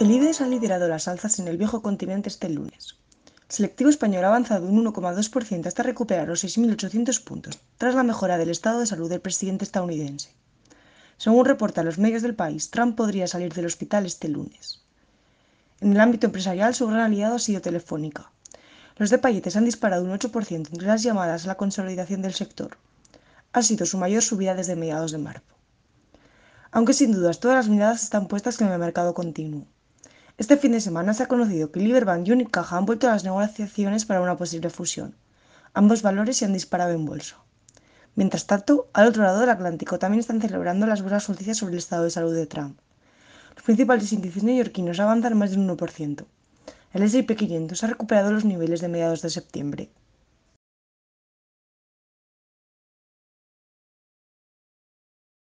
El IBEX ha liderado las alzas en el viejo continente este lunes. El selectivo español ha avanzado un 1,2% hasta recuperar los 6.800 puntos, tras la mejora del estado de salud del presidente estadounidense. Según reportan los medios del país, Trump podría salir del hospital este lunes. En el ámbito empresarial, su gran aliado ha sido Telefónica. Los de Payetes han disparado un 8% entre las llamadas a la consolidación del sector. Ha sido su mayor subida desde mediados de marzo. Aunque sin dudas todas las miradas están puestas en el mercado continuo. Este fin de semana se ha conocido que Liberbank y Unicaja han vuelto a las negociaciones para una posible fusión. Ambos valores se han disparado en bolso. Mientras tanto, al otro lado del Atlántico también están celebrando las buenas noticias sobre el estado de salud de Trump. Los principales índices neoyorquinos avanzan más de un 1%. El S&P 500 ha recuperado los niveles de mediados de septiembre